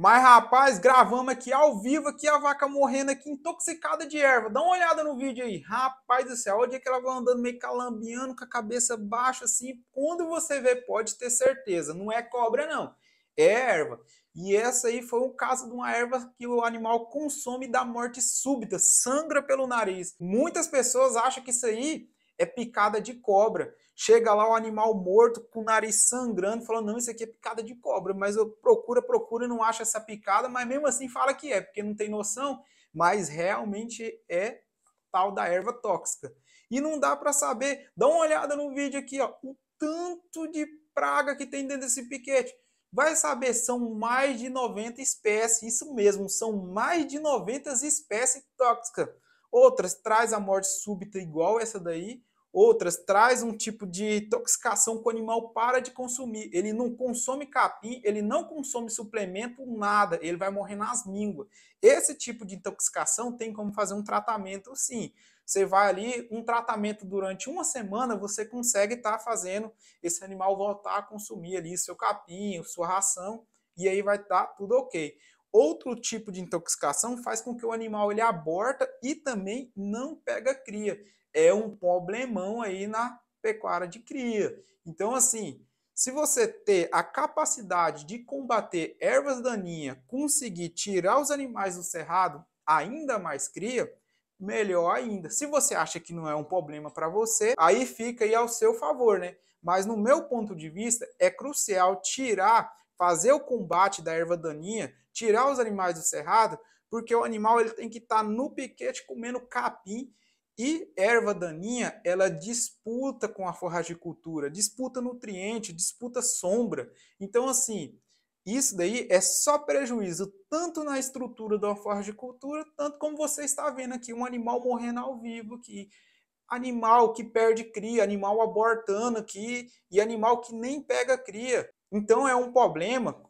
Mas, rapaz, gravamos aqui ao vivo aqui a vaca morrendo aqui, intoxicada de erva. Dá uma olhada no vídeo aí. Rapaz do céu, onde o dia que ela vai andando meio calambiando, com a cabeça baixa assim. Quando você vê, pode ter certeza. Não é cobra, não. É erva. E essa aí foi um caso de uma erva que o animal consome da morte súbita, sangra pelo nariz. Muitas pessoas acham que isso aí é picada de cobra. Chega lá o um animal morto com o nariz sangrando, falando: não, isso aqui é picada de cobra, mas eu procura, procura e não acha essa picada, mas mesmo assim fala que é, porque não tem noção, mas realmente é tal da erva tóxica. E não dá para saber. Dá uma olhada no vídeo aqui, ó, o tanto de praga que tem dentro desse piquete. Vai saber, são mais de 90 espécies, isso mesmo, são mais de 90 espécies tóxicas. Outras traz a morte súbita igual essa daí, Outras traz um tipo de intoxicação que o animal para de consumir. Ele não consome capim, ele não consome suplemento, nada. Ele vai morrer nas mínguas. Esse tipo de intoxicação tem como fazer um tratamento, sim. Você vai ali, um tratamento durante uma semana, você consegue estar tá fazendo esse animal voltar a consumir ali seu capim, sua ração, e aí vai estar tá tudo ok outro tipo de intoxicação faz com que o animal ele aborta e também não pega cria. É um problemão aí na pecuária de cria. Então, assim, se você ter a capacidade de combater ervas daninhas, conseguir tirar os animais do cerrado, ainda mais cria, melhor ainda. Se você acha que não é um problema para você, aí fica aí ao seu favor, né? Mas no meu ponto de vista, é crucial tirar fazer o combate da erva daninha, tirar os animais do cerrado, porque o animal ele tem que estar tá no piquete comendo capim e erva daninha, ela disputa com a forragicultura, disputa nutriente, disputa sombra. Então, assim, isso daí é só prejuízo, tanto na estrutura da forragicultura, tanto como você está vendo aqui, um animal morrendo ao vivo aqui. Animal que perde cria, animal abortando aqui, e animal que nem pega cria. Então é um problema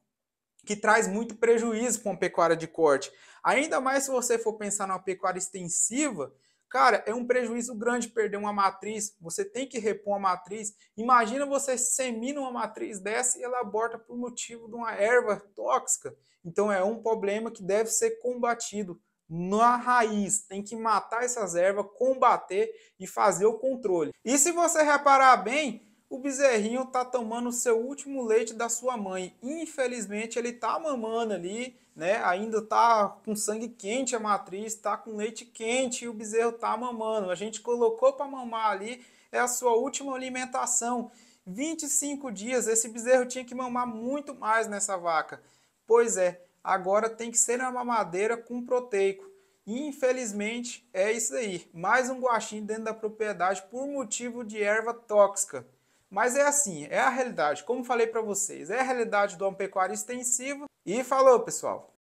que traz muito prejuízo para uma pecuária de corte. Ainda mais se você for pensar numa pecuária extensiva, cara, é um prejuízo grande perder uma matriz. Você tem que repor a matriz. Imagina você semina uma matriz dessa e ela aborta por motivo de uma erva tóxica. Então é um problema que deve ser combatido na raiz. Tem que matar essas ervas, combater e fazer o controle. E se você reparar bem, o bezerrinho tá tomando o seu último leite da sua mãe. Infelizmente, ele tá mamando ali, né? Ainda tá com sangue quente a matriz, tá com leite quente e o bezerro tá mamando. A gente colocou para mamar ali, é a sua última alimentação. 25 dias, esse bezerro tinha que mamar muito mais nessa vaca. Pois é, agora tem que ser na mamadeira com proteico. Infelizmente, é isso aí. Mais um guaxinho dentro da propriedade por motivo de erva tóxica. Mas é assim, é a realidade. Como falei para vocês, é a realidade do pecuário extensivo. E falou, pessoal!